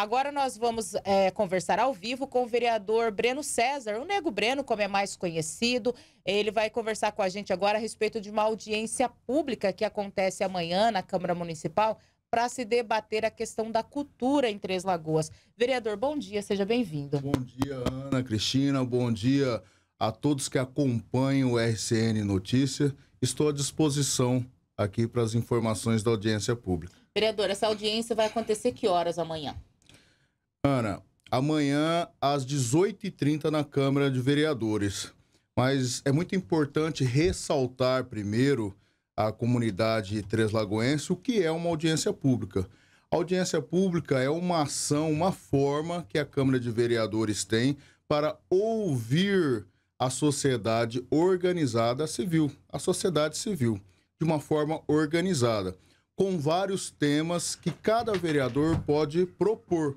Agora nós vamos é, conversar ao vivo com o vereador Breno César, o Nego Breno, como é mais conhecido. Ele vai conversar com a gente agora a respeito de uma audiência pública que acontece amanhã na Câmara Municipal para se debater a questão da cultura em Três Lagoas. Vereador, bom dia, seja bem-vindo. Bom dia, Ana Cristina, bom dia a todos que acompanham o RCN Notícia. Estou à disposição aqui para as informações da audiência pública. Vereador, essa audiência vai acontecer que horas amanhã? Ana, amanhã às 18h30 na Câmara de Vereadores. Mas é muito importante ressaltar primeiro a comunidade Três Lagoense o que é uma audiência pública. A audiência pública é uma ação, uma forma que a Câmara de Vereadores tem para ouvir a sociedade organizada civil, a sociedade civil, de uma forma organizada, com vários temas que cada vereador pode propor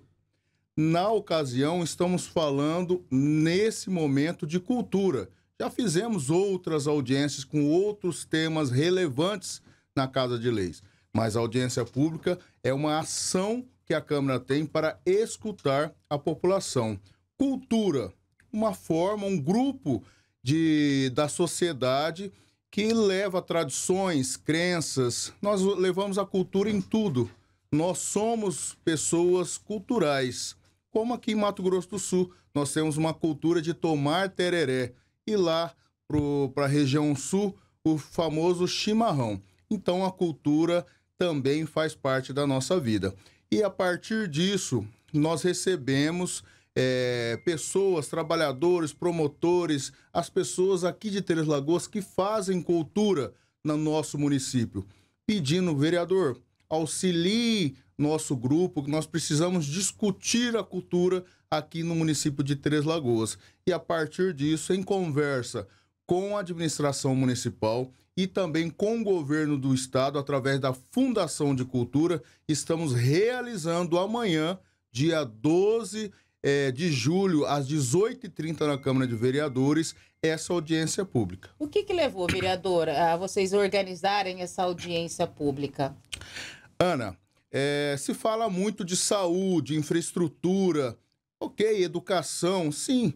na ocasião, estamos falando nesse momento de cultura. Já fizemos outras audiências com outros temas relevantes na Casa de Leis, mas a audiência pública é uma ação que a Câmara tem para escutar a população. Cultura, uma forma, um grupo de, da sociedade que leva tradições, crenças. Nós levamos a cultura em tudo. Nós somos pessoas culturais como aqui em Mato Grosso do Sul, nós temos uma cultura de tomar tereré. E lá para a região sul, o famoso chimarrão. Então a cultura também faz parte da nossa vida. E a partir disso, nós recebemos é, pessoas, trabalhadores, promotores, as pessoas aqui de Três Lagoas que fazem cultura no nosso município, pedindo, vereador, auxilie nosso grupo, nós precisamos discutir a cultura aqui no município de Três Lagoas. E a partir disso, em conversa com a administração municipal e também com o governo do estado, através da Fundação de Cultura, estamos realizando amanhã, dia 12 é, eh, de julho, às 18h30, na Câmara de Vereadores, essa audiência pública. O que, que levou, vereadora, a vocês organizarem essa audiência pública? Ana, é, se fala muito de saúde, infraestrutura, ok, educação, sim,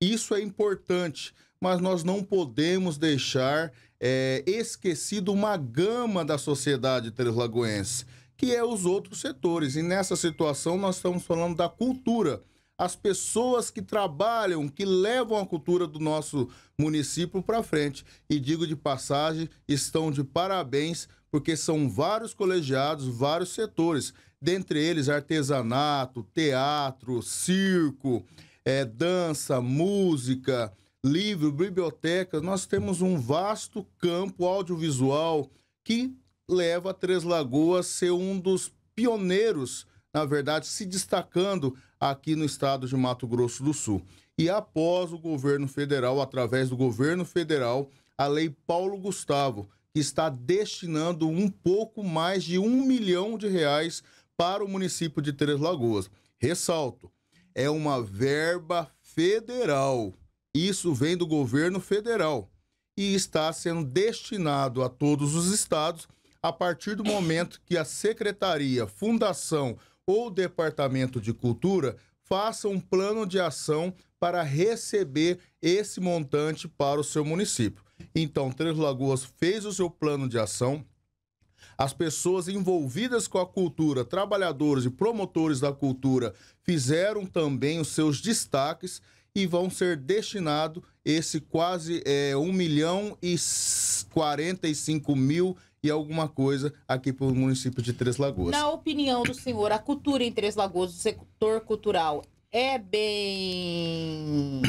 isso é importante, mas nós não podemos deixar é, esquecido uma gama da sociedade translagoense, que é os outros setores. E nessa situação nós estamos falando da cultura as pessoas que trabalham, que levam a cultura do nosso município para frente. E digo de passagem, estão de parabéns, porque são vários colegiados, vários setores, dentre eles artesanato, teatro, circo, é, dança, música, livro, biblioteca. Nós temos um vasto campo audiovisual que leva a Três Lagoas a ser um dos pioneiros, na verdade, se destacando aqui no estado de Mato Grosso do Sul. E após o governo federal, através do governo federal, a Lei Paulo Gustavo, que está destinando um pouco mais de um milhão de reais para o município de Três Lagoas. Ressalto, é uma verba federal. Isso vem do governo federal e está sendo destinado a todos os estados a partir do momento que a secretaria, fundação ou Departamento de Cultura faça um plano de ação para receber esse montante para o seu município. Então, Três Lagoas fez o seu plano de ação. As pessoas envolvidas com a cultura, trabalhadores e promotores da cultura, fizeram também os seus destaques e vão ser destinado esse quase é, 1 milhão e 45 mil e alguma coisa aqui para o município de Três Lagoas. Na opinião do senhor, a cultura em Três Lagoas, o setor cultural, é bem.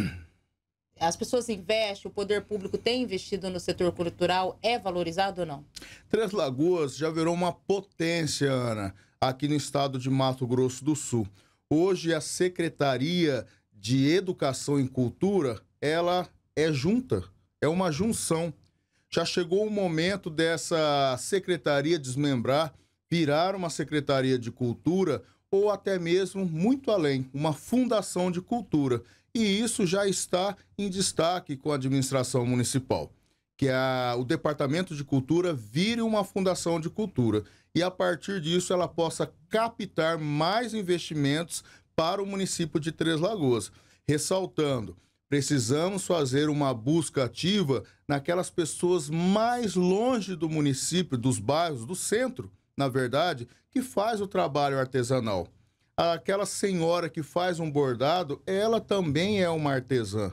As pessoas investem, o poder público tem investido no setor cultural, é valorizado ou não? Três Lagoas já virou uma potência, Ana, aqui no estado de Mato Grosso do Sul. Hoje a Secretaria de Educação e Cultura, ela é junta, é uma junção já chegou o momento dessa secretaria desmembrar, virar uma secretaria de cultura ou até mesmo muito além, uma fundação de cultura. E isso já está em destaque com a administração municipal que é a, o Departamento de Cultura vire uma fundação de cultura e a partir disso ela possa captar mais investimentos para o município de Três Lagoas. Ressaltando, Precisamos fazer uma busca ativa naquelas pessoas mais longe do município, dos bairros, do centro, na verdade, que faz o trabalho artesanal. Aquela senhora que faz um bordado, ela também é uma artesã.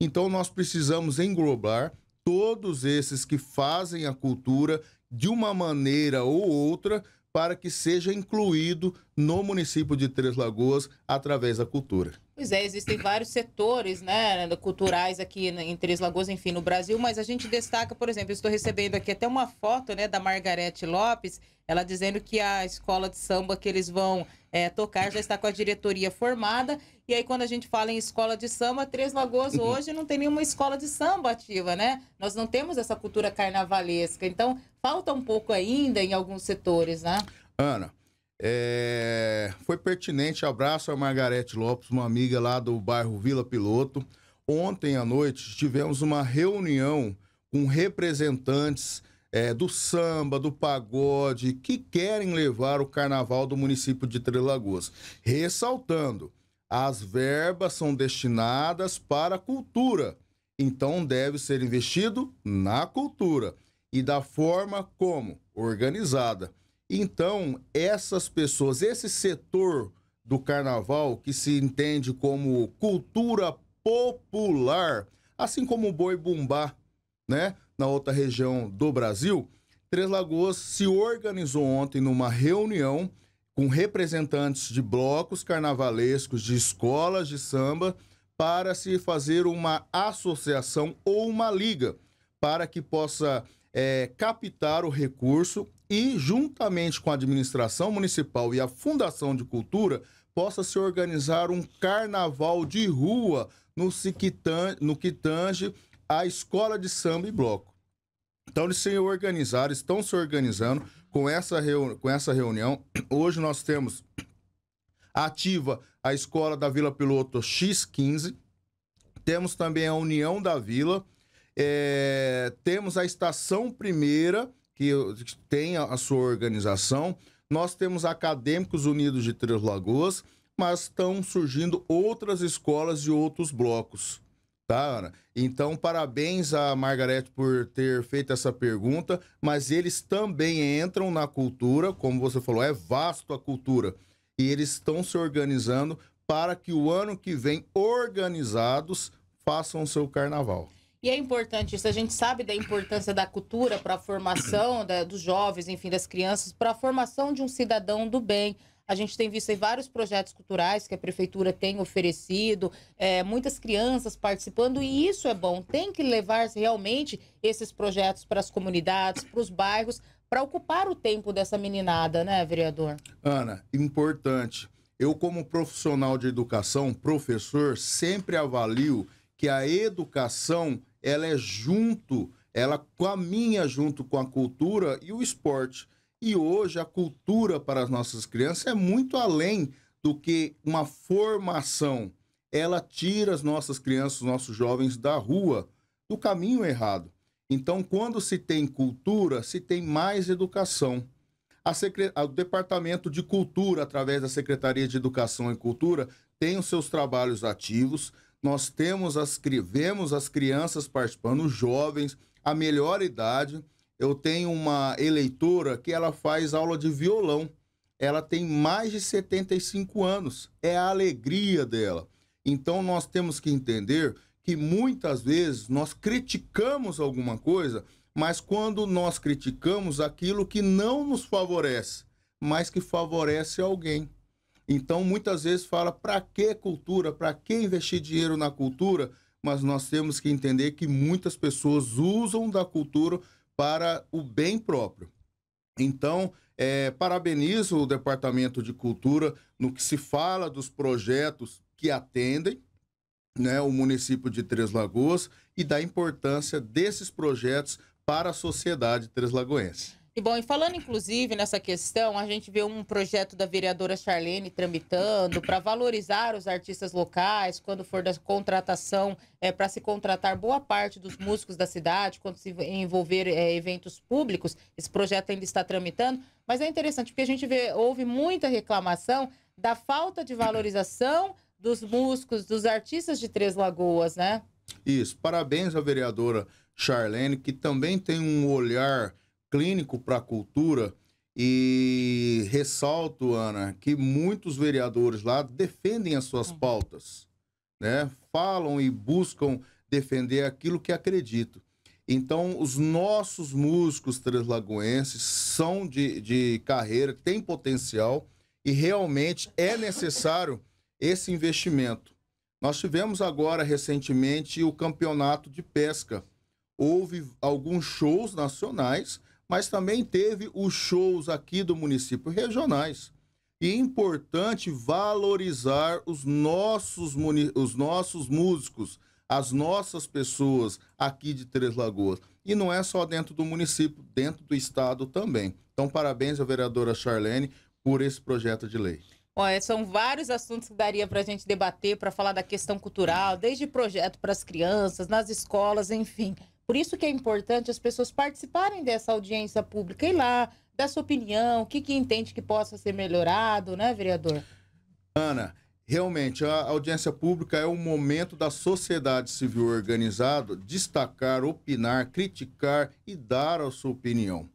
Então nós precisamos englobar todos esses que fazem a cultura de uma maneira ou outra para que seja incluído no município de Três Lagoas através da cultura. Pois é, existem vários setores né, né culturais aqui né, em Três Lagoas, enfim, no Brasil, mas a gente destaca, por exemplo, estou recebendo aqui até uma foto né, da Margarete Lopes, ela dizendo que a escola de samba que eles vão é, tocar já está com a diretoria formada. E aí, quando a gente fala em escola de samba, Três Lagoas uhum. hoje não tem nenhuma escola de samba ativa, né? Nós não temos essa cultura carnavalesca. Então, falta um pouco ainda em alguns setores, né? Ana, é, foi pertinente. Abraço a Margarete Lopes, uma amiga lá do bairro Vila Piloto. Ontem à noite tivemos uma reunião com representantes é, do samba, do pagode, que querem levar o carnaval do município de Três Lagoas. Ressaltando, as verbas são destinadas para a cultura, então deve ser investido na cultura e da forma como? Organizada. Então, essas pessoas, esse setor do carnaval que se entende como cultura popular, assim como o boi bumbá, né, na outra região do Brasil, Três Lagoas se organizou ontem numa reunião com representantes de blocos carnavalescos, de escolas de samba, para se fazer uma associação ou uma liga para que possa é, captar o recurso e, juntamente com a administração municipal e a Fundação de Cultura, possa se organizar um carnaval de rua no, Siquitan, no que tange a escola de samba e bloco. Então, eles se organizaram, estão se organizando com essa, reuni com essa reunião. Hoje nós temos ativa a escola da Vila Piloto X15, temos também a União da Vila, é, temos a Estação Primeira que tem a sua organização. Nós temos Acadêmicos Unidos de Três Lagoas, mas estão surgindo outras escolas de outros blocos. Tá, Ana? Então, parabéns a Margarete por ter feito essa pergunta, mas eles também entram na cultura, como você falou, é vasto a cultura. E eles estão se organizando para que o ano que vem, organizados, façam o seu carnaval. E é importante isso, a gente sabe da importância da cultura para a formação da, dos jovens, enfim, das crianças, para a formação de um cidadão do bem. A gente tem visto aí vários projetos culturais que a prefeitura tem oferecido, é, muitas crianças participando, e isso é bom. Tem que levar realmente esses projetos para as comunidades, para os bairros, para ocupar o tempo dessa meninada, né, vereador? Ana, importante. Eu, como profissional de educação, professor, sempre avalio que a educação ela é junto, ela caminha junto com a cultura e o esporte. E hoje a cultura para as nossas crianças é muito além do que uma formação. Ela tira as nossas crianças, os nossos jovens da rua, do caminho errado. Então, quando se tem cultura, se tem mais educação. Secre... O Departamento de Cultura, através da Secretaria de Educação e Cultura, tem os seus trabalhos ativos, nós temos as, vemos as crianças participando, os jovens, a melhor idade. Eu tenho uma eleitora que ela faz aula de violão. Ela tem mais de 75 anos. É a alegria dela. Então nós temos que entender que muitas vezes nós criticamos alguma coisa, mas quando nós criticamos aquilo que não nos favorece, mas que favorece alguém. Então, muitas vezes fala para que cultura, para que investir dinheiro na cultura, mas nós temos que entender que muitas pessoas usam da cultura para o bem próprio. Então, é, parabenizo o Departamento de Cultura no que se fala dos projetos que atendem né, o município de Três Lagoas e da importância desses projetos para a sociedade lagoense e bom, e falando inclusive nessa questão, a gente vê um projeto da vereadora Charlene tramitando para valorizar os artistas locais, quando for da contratação, é, para se contratar boa parte dos músicos da cidade, quando se envolver é, eventos públicos. Esse projeto ainda está tramitando, mas é interessante porque a gente vê, houve muita reclamação da falta de valorização dos músicos, dos artistas de Três Lagoas, né? Isso. Parabéns à vereadora Charlene, que também tem um olhar clínico para a cultura. E ressalto, Ana, que muitos vereadores lá defendem as suas uhum. pautas, né? Falam e buscam defender aquilo que acreditam. Então, os nossos músicos translagoenses são de, de carreira, têm potencial e realmente é necessário esse investimento. Nós tivemos agora, recentemente, o campeonato de pesca. Houve alguns shows nacionais, mas também teve os shows aqui do município regionais. E é importante valorizar os nossos, os nossos músicos, as nossas pessoas aqui de Três Lagoas. E não é só dentro do município, dentro do estado também. Então, parabéns à vereadora Charlene por esse projeto de lei. Olha, são vários assuntos que daria para a gente debater, para falar da questão cultural, desde projeto para as crianças, nas escolas, enfim. Por isso que é importante as pessoas participarem dessa audiência pública e lá, dar sua opinião, o que, que entende que possa ser melhorado, né, vereador? Ana, realmente a audiência pública é o momento da sociedade civil organizada destacar, opinar, criticar e dar a sua opinião.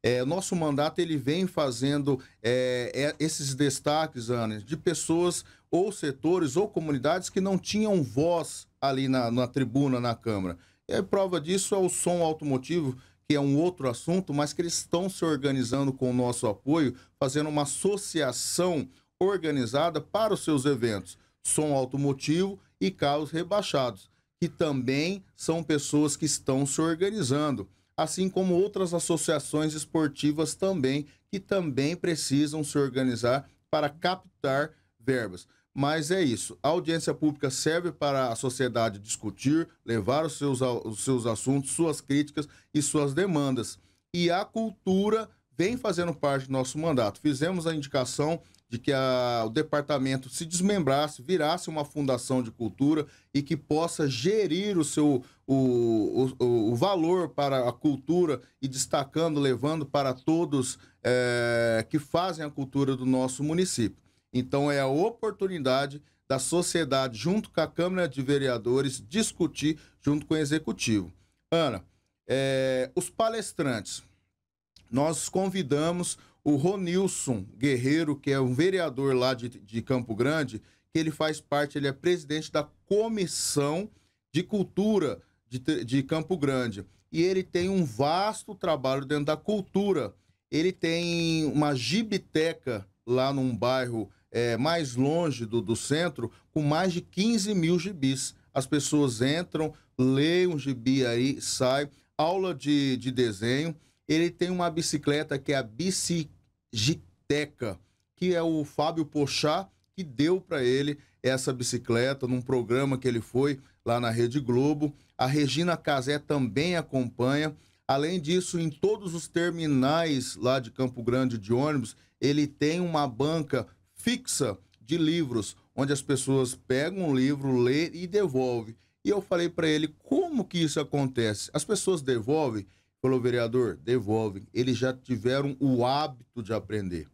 É, nosso mandato ele vem fazendo é, é, esses destaques, Ana, de pessoas ou setores ou comunidades que não tinham voz ali na, na tribuna, na Câmara. E é a prova disso é o som automotivo, que é um outro assunto, mas que eles estão se organizando com o nosso apoio, fazendo uma associação organizada para os seus eventos, som automotivo e carros rebaixados, que também são pessoas que estão se organizando, assim como outras associações esportivas também, que também precisam se organizar para captar verbas. Mas é isso. A audiência pública serve para a sociedade discutir, levar os seus, os seus assuntos, suas críticas e suas demandas. E a cultura vem fazendo parte do nosso mandato. Fizemos a indicação de que a, o departamento se desmembrasse, virasse uma fundação de cultura e que possa gerir o seu o, o, o valor para a cultura e destacando, levando para todos é, que fazem a cultura do nosso município. Então é a oportunidade da sociedade, junto com a Câmara de Vereadores, discutir junto com o Executivo. Ana, é, os palestrantes. Nós convidamos o Ronilson Guerreiro, que é um vereador lá de, de Campo Grande, que ele faz parte, ele é presidente da Comissão de Cultura de, de Campo Grande. E ele tem um vasto trabalho dentro da cultura. Ele tem uma gibiteca lá num bairro é, mais longe do, do centro, com mais de 15 mil gibis. As pessoas entram, leem um gibi aí, saem. Aula de, de desenho. Ele tem uma bicicleta que é a Bicigiteca, que é o Fábio Pochá que deu para ele essa bicicleta num programa que ele foi lá na Rede Globo. A Regina Casé também acompanha. Além disso, em todos os terminais lá de Campo Grande de ônibus, ele tem uma banca fixa de livros, onde as pessoas pegam um livro, lê e devolve. E eu falei para ele como que isso acontece. As pessoas devolvem, falou vereador, devolvem. Eles já tiveram o hábito de aprender.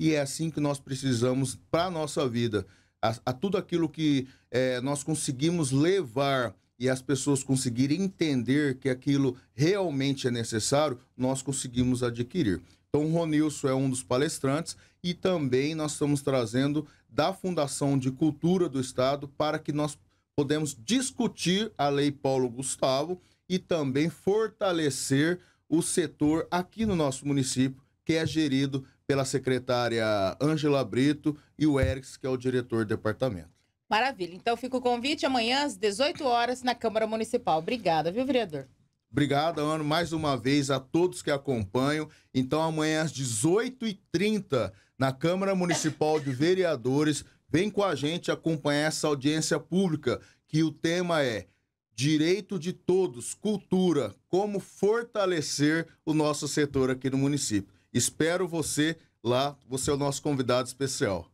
E é assim que nós precisamos para nossa vida, a, a, tudo aquilo que é, nós conseguimos levar e as pessoas conseguirem entender que aquilo realmente é necessário, nós conseguimos adquirir. Então, o Ronilson é um dos palestrantes e também nós estamos trazendo da Fundação de Cultura do Estado para que nós podemos discutir a Lei Paulo Gustavo e também fortalecer o setor aqui no nosso município, que é gerido pela secretária Ângela Brito e o Erics, que é o diretor do departamento. Maravilha. Então fica o convite amanhã às 18 horas na Câmara Municipal. Obrigada, viu, vereador? Obrigado, Ano, mais uma vez a todos que acompanham. Então, amanhã às 18h30, na Câmara Municipal de Vereadores, vem com a gente acompanhar essa audiência pública, que o tema é Direito de Todos, Cultura, como fortalecer o nosso setor aqui no município. Espero você lá, você é o nosso convidado especial.